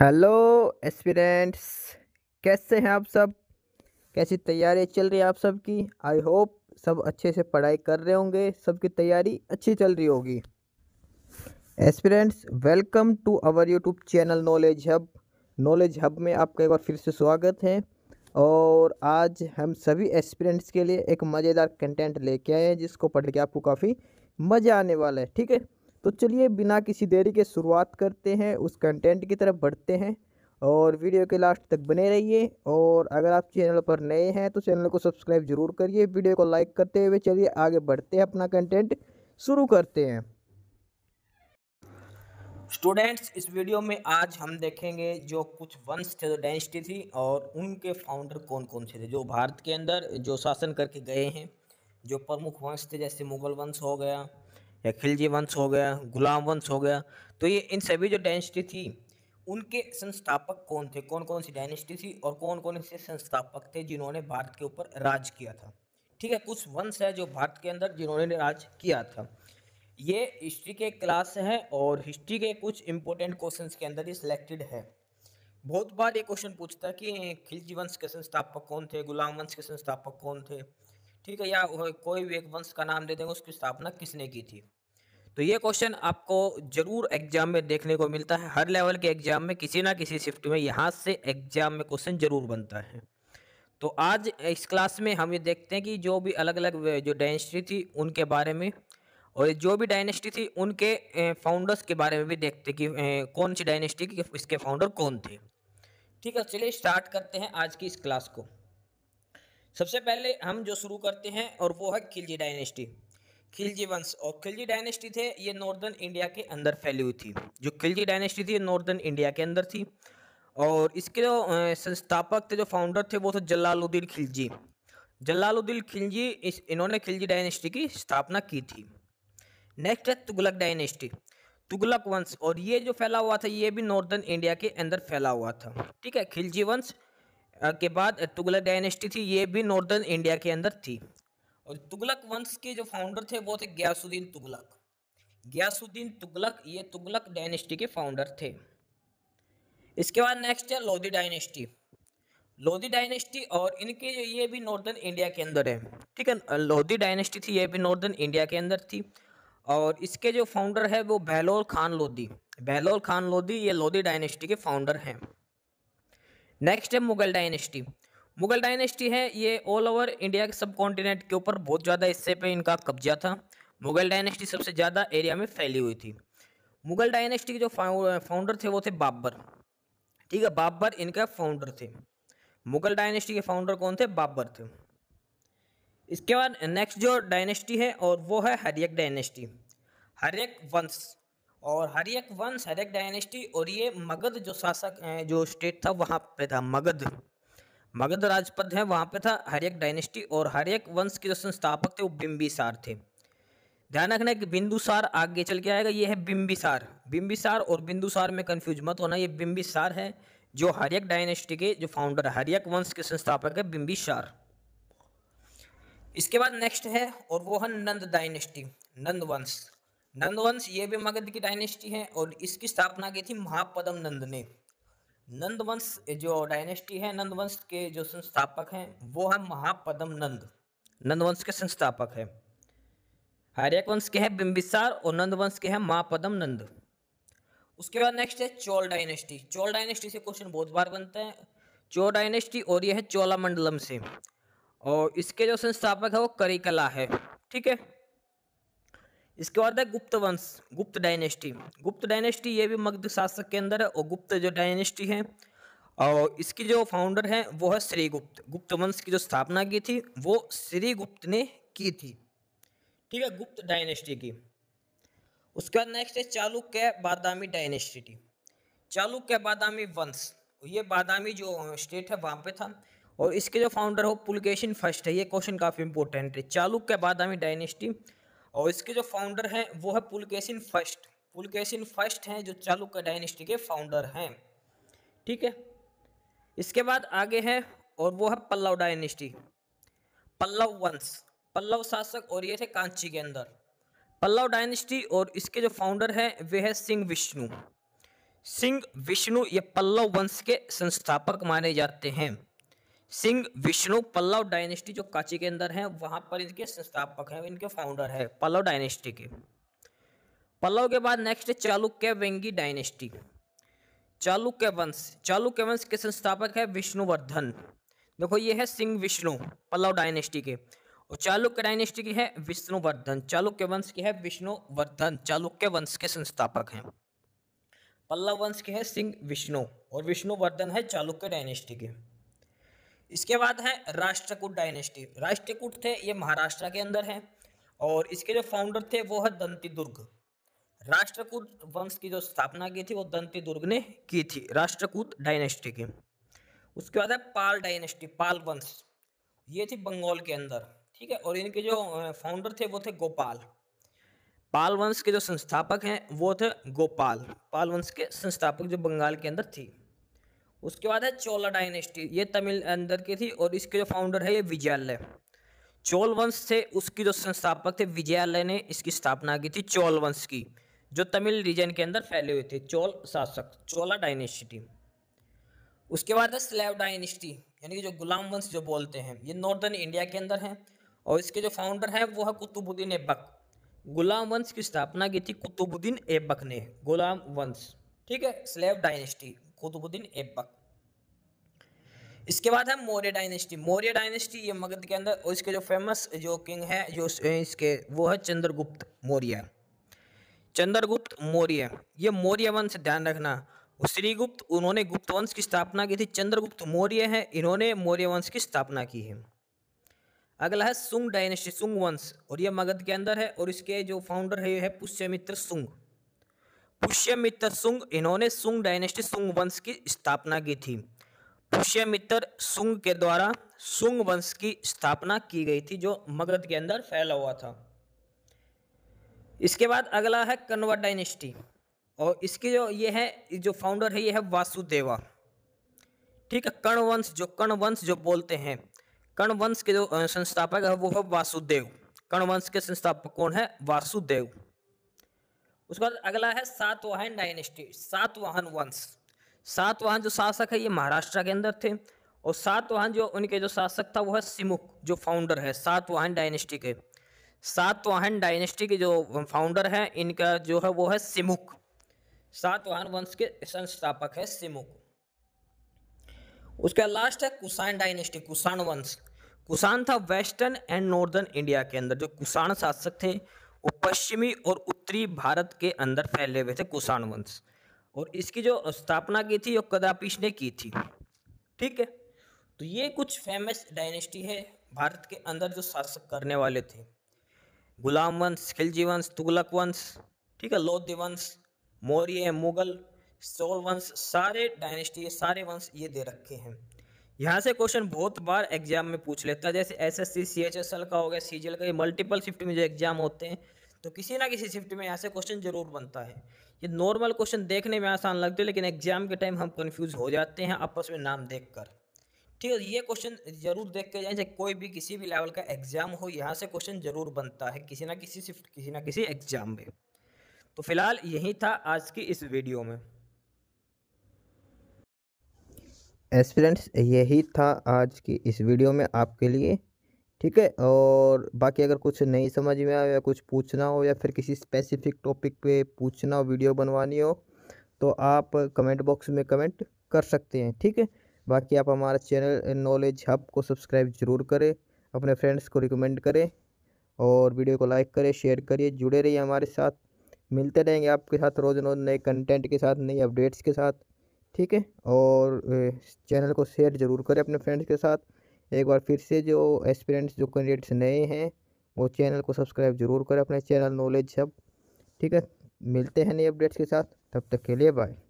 hello aspirants कैसे हैं आप सब कैसी तैयारी चल रही है आप सब की आई होप सब अच्छे से पढ़ाई कर रहे होंगे सबकी तैयारी अच्छी चल रही होगी aspirants welcome to our YouTube channel knowledge hub knowledge hub में आपका एक बार फिर से स्वागत है और आज हम सभी एस्पिरेंट्स के लिए एक मज़ेदार कंटेंट लेके आए हैं जिसको पढ़ के आपको काफ़ी मज़ा आने वाला है ठीक है तो चलिए बिना किसी देरी के शुरुआत करते हैं उस कंटेंट की तरफ बढ़ते हैं और वीडियो के लास्ट तक बने रहिए और अगर आप चैनल पर नए हैं तो चैनल को सब्सक्राइब जरूर करिए वीडियो को लाइक करते हुए चलिए आगे बढ़ते हैं अपना कंटेंट शुरू करते हैं स्टूडेंट्स इस वीडियो में आज हम देखेंगे जो कुछ वंश थे जो डेंसिटी थी और उनके फाउंडर कौन कौन से थे जो भारत के अंदर जो शासन करके गए हैं जो प्रमुख वंश थे जैसे मुगल वंश हो गया या खिलजी वंश हो गया गुलाम वंश हो गया तो ये इन सभी जो डायनेस्टी थी उनके संस्थापक कौन थे कौन कौन सी डायनेस्टी थी और कौन कौन से संस्थापक थे जिन्होंने भारत के ऊपर राज किया था ठीक है कुछ वंश है जो भारत के अंदर जिन्होंने राज किया था ये हिस्ट्री के क्लास है और हिस्ट्री के कुछ इंपॉर्टेंट क्वेश्चंस के अंदर ये सिलेक्टेड है बहुत बार ये क्वेश्चन पूछता है कि खिलजी वंश के संस्थापक कौन थे गुलाम वंश के संस्थापक कौन थे ठीक है या कोई भी एक वंश का नाम दे देंगे उसकी स्थापना किसने की थी तो ये क्वेश्चन आपको जरूर एग्जाम में देखने को मिलता है हर लेवल के एग्जाम में किसी ना किसी शिफ्ट में यहाँ से एग्जाम में क्वेश्चन जरूर बनता है तो आज इस क्लास में हम ये देखते हैं कि जो भी अलग अलग जो डायनेस्टी थी उनके बारे में और जो भी डायनेस्टी थी उनके फाउंडर्स के बारे में भी देखते कि कौन सी डायनेस्टी की इसके फाउंडर कौन थे ठीक है चलिए स्टार्ट करते हैं आज की इस क्लास को सबसे पहले हम जो शुरू करते हैं और वो है खिलजी डायनेस्टी खिलजी वंश और खिलजी डायनेस्टी थे ये नॉर्दर्न इंडिया के अंदर फैली हुई थी जो खिलजी डायनेस्टी थी नॉर्दर्न इंडिया के अंदर थी और इसके जो संस्थापक थे जो फाउंडर थे वो थे जलालुद्दीन खिलजी जलालुद्दीन खिलजी इस इन्होंने खिलजी डायनेस्टी की स्थापना की थी नेक्स्ट है तुगलक डायनेस्टी तुगलक वंश और ये जो फैला हुआ था ये भी नॉर्दर्न इंडिया के अंदर फैला हुआ था ठीक है खिलजी वंश के बाद तुगलक डायनेस्टी थी ये भी नॉर्दर्न इंडिया के अंदर थी और तुगलक वंश के जो फाउंडर थे वो थे गयासुद्दीन तुगलक गयासुद्दीन तुगलक ये तुगलक डायनेस्टी के फाउंडर थे इसके बाद नेक्स्ट है लोधी डायनेस्टी लोधी डायनेस्टी और इनके जो ये भी नॉर्दर्न इंडिया के अंदर है ठीक है लोधी डायनेस्टी थी ये भी नॉर्दर्न इंडिया के अंदर थी और इसके जो फाउंडर है वो बहलोल खान लोधी बहलोल खान लोधी ये लोधी डायनेस्टी के फाउंडर हैं नेक्स्ट है मुगल डायनेस्टी मुगल डायनेस्टी है ये ऑल ओवर इंडिया के सब कॉन्टिनेंट के ऊपर बहुत ज़्यादा हिस्से पे इनका कब्जा था मुगल डायनेस्टी सबसे ज़्यादा एरिया में फैली हुई थी मुगल डायनेस्टी के जो फाउंडर थे वो थे बाबर ठीक है बाबर इनका फाउंडर थे मुगल डायनेस्टी के फाउंडर कौन थे बाबर थे इसके बाद नेक्स्ट जो डायनेस्टी है और वो है हरियक डायनेस्टी हरियक वंश और हरियक वंश हरियक डायनेस्टी और ये मगध जो शासक जो स्टेट था वहाँ पे था मगध मगध राजपद है वहाँ पे था हरियक डायनेस्टी और हरियक वंश के जो संस्थापक थे वो बिम्बिसार थे ध्यान रखना कि बिंदुसार आगे चल के आएगा ये है बिम्बिसार बिम्बिसार और बिंदुसार में कन्फ्यूज मत होना ये बिम्बिसार है जो हरियक डायनेस्टी के जो फाउंडर हरियक वंश के संस्थापक है बिम्बिसार इसके बाद नेक्स्ट है और वो है नंद डायनेस्टी नंद वंश नंदवंश ये भी मगध की डायनेस्टी है और इसकी स्थापना की थी महापदम नंद ने नंदवंश जो डायनेस्टी है नंदवंश के जो संस्थापक हैं वो है महापदम नंद नंदवंश के संस्थापक है हरियक वंश के हैं बिम्बिसार और नंदवंश के हैं महापदम नंद उसके बाद नेक्स्ट है चोल डायनेस्टी चोल डायनेस्टी से क्वेश्चन बहुत बार बनते हैं चोल डायनेस्टी और यह है चोलामंडलम से और इसके जो संस्थापक है वो करिकला है ठीक है इसके बाद है गुप्त वंश गुप्त डायनेस्टी गुप्त डायनेस्टी ये भी मग्ध शासक के अंदर है और गुप्त जो डायनेस्टी है और इसकी जो फाउंडर है वो है श्रीगुप्त गुप्त वंश की जो स्थापना की थी वो श्रीगुप्त ने की थी ठीक है गुप्त डायनेस्टी की उसके बाद नेक्स्ट है चालुक्य बादामी डायनेस्टी चालुक्य बादामी वंश ये बादामी जो स्टेट है वहाँ पे था और इसके जो फाउंडर हो पुलकेशन फर्स्ट है ये क्वेश्चन काफ़ी इंपॉर्टेंट है चालुक्य बादामी डायनेस्टी और इसके जो फाउंडर हैं वो है पुलकेशिन फर्स्ट पुलकेशिन फर्स्ट हैं जो चालुक्य डायनेस्टी के फाउंडर हैं ठीक है इसके बाद आगे है और वो है पल्लव डायनेस्टी पल्लव वंश पल्लव शासक और ये थे कांची के अंदर पल्लव डायनेस्टी और इसके जो फाउंडर हैं वे है सिंह विष्णु सिंह विष्णु ये पल्लव वंश के संस्थापक माने जाते हैं सिंह विष्णु पल्लव डायनेस्टी जो काची के अंदर है वहां पर इनके संस्थापक हैं इनके फाउंडर है पल्लव डायनेस्टी के पल्लव के बाद नेक्स्ट चालुक्य वेंगी डायनेस्टी चालुक्य वंश चालुक्य वंश के संस्थापक है विष्णुवर्धन देखो ये है सिंह विष्णु पल्लव डायनेस्टी के और चालुक्य डायनेस्टी की है विष्णुवर्धन चालुक्य वंश की है विष्णुवर्धन चालुक्य वंश के संस्थापक हैं पल्लव वंश के है सिंह विष्णु और विष्णुवर्धन है चालुक्य डायनेस्टी के इसके बाद है राष्ट्रकूट डायनेस्टी राष्ट्रकूट थे ये महाराष्ट्र के अंदर हैं और इसके जो फाउंडर थे वो है दंती दुर्ग राष्ट्रकूट वंश की जो स्थापना की थी वो दंती दुर्ग ने की थी राष्ट्रकूट डायनेस्टी की उसके बाद है पाल डायनेस्टी पाल वंश ये थी बंगाल के अंदर ठीक है और इनके जो फाउंडर थे वो थे गोपाल पाल वंश के जो संस्थापक हैं वो थे गोपाल पाल वंश के संस्थापक जो बंगाल के अंदर थी उसके बाद है चोला डायनेस्टी ये तमिल अंदर की थी और इसके जो फाउंडर है ये विजयालय चोल वंश थे उसकी जो संस्थापक थे विजयालय ने इसकी स्थापना की थी चोल वंश की जो तमिल रीजन के अंदर फैले हुए थे चोल शासक चोला डायनेस्टी उसके बाद है स्लेव डायनेस्टी यानी कि जो गुलाम वंश जो बोलते हैं ये नॉर्दर्न इंडिया के अंदर हैं और इसके जो फाउंडर हैं वो है कुतुबुद्दीन एबक गुलाम वंश की स्थापना की थी कुतुबुद्दीन एबक ने गुलाम वंश ठीक है स्लेव डायनेस्टी कुतुबुद्दीन ऐबक इसके बाद है मौर्य डायनेस्टी मौर्य डायनेस्टी ये मगध के अंदर और इसके जो फेमस जो किंग है जो इसके वो है चंद्रगुप्त मौर्य चंद्रगुप्त मौर्य ये मौर्य वंश ध्यान रखना श्रीगुप्त उन्होंने गुप्त वंश की स्थापना की थी चंद्रगुप्त मौर्य है इन्होंने मौर्य वंश की स्थापना की है अगला है सुंग डायनेस्टी सुंग वंश और ये मगध के अंदर है और इसके जो फाउंडर है है पुष्यमित्र सुंग पुष्यमित्र सुंग इन्होंने सुंग डायनेस्टी सुंग वंश की स्थापना की थी पुष्यमित्र सुंग के द्वारा सुंग वंश की स्थापना की गई थी जो मगध के अंदर फैला हुआ था इसके बाद अगला है कन्वर डायनेस्टी और इसकी जो ये है जो फाउंडर है ये है वासुदेवा ठीक है कर्ण वंश जो कर्ण वंश जो बोलते हैं कर्ण वंश के जो संस्थापक है वो है वासुदेव कर्ण वंश के संस्थापक कौन है वासुदेव उसके बाद अगला है सातवाहन डायनेस्टी सातवाहन वंश सातवाहन जो शासक है ये महाराष्ट्र के अंदर थे और सातवाहन जो उनके जो शासक था वो है सिमुक जो फाउंडर है सातवाहन डायनेस्टी के सातवाहन डायनेस्टी के जो फाउंडर हैं इनका जो है वो है सिमुक सातवाहन वंश के संस्थापक है सिमुक उसका लास्ट है कुषाण डायनेस्टी कुषाण वंश कुषाण था वेस्टर्न एंड नॉर्दर्न इंडिया के अंदर जो कुषाण शासक थे वो पश्चिमी और उत्तरी भारत के अंदर फैले हुए थे कुषाण वंश और इसकी जो स्थापना की थी वो कदापिश ने की थी ठीक है तो ये कुछ फेमस डायनेस्टी है भारत के अंदर जो शासक करने वाले थे गुलाम वंश खिलजी वंश तुगलक वंश ठीक है लोधी वंश मौर्य मुगल सोल वंश सारे डायनेस्टी सारे वंश ये दे रखे हैं यहाँ से क्वेश्चन बहुत बार एग्जाम में पूछ लेता है जैसे S S C C H S L का हो गया सी जी एल का ये मल्टीपल शिफ्ट में जो एग्जाम होते हैं तो किसी ना किसी शिफ्ट में यहाँ से क्वेश्चन जरूर बनता है ये नॉर्मल क्वेश्चन देखने में आसान लगते हैं लेकिन एग्जाम के टाइम हम कन्फ्यूज हो जाते हैं आपस में नाम देख कर ठीक है ये क्वेश्चन जरूर देख के जाए कोई भी किसी भी लेवल का एग्जाम हो यहाँ से क्वेश्चन जरूर बनता है किसी ना किसी शिफ्ट किसी ना किसी एग्जाम में तो फिलहाल यही था आज की इस वीडियो में एस्पिरेंट्स यही था आज की इस वीडियो में आपके लिए ठीक है और बाकी अगर कुछ नहीं समझ में आया या कुछ पूछना हो या फिर किसी स्पेसिफिक टॉपिक पे पूछना हो वीडियो बनवानी हो तो आप कमेंट बॉक्स में कमेंट कर सकते हैं ठीक है बाकी आप हमारा चैनल नॉलेज हब को सब्सक्राइब ज़रूर करें अपने फ्रेंड्स को रिकमेंड करें और वीडियो को लाइक करें शेयर करिए जुड़े रहिए हमारे साथ मिलते रहेंगे आपके साथ रोज़ रोज़ नए कंटेंट के साथ नई अपडेट्स के साथ ठीक है और चैनल को शेयर ज़रूर करें अपने फ्रेंड्स के साथ एक बार फिर से जो एक्सपीरियंस जो कैंडिडेट्स नए हैं वो चैनल को सब्सक्राइब जरूर करें अपने चैनल नॉलेज सब ठीक है मिलते हैं नए अपडेट्स के साथ तब तक के लिए बाय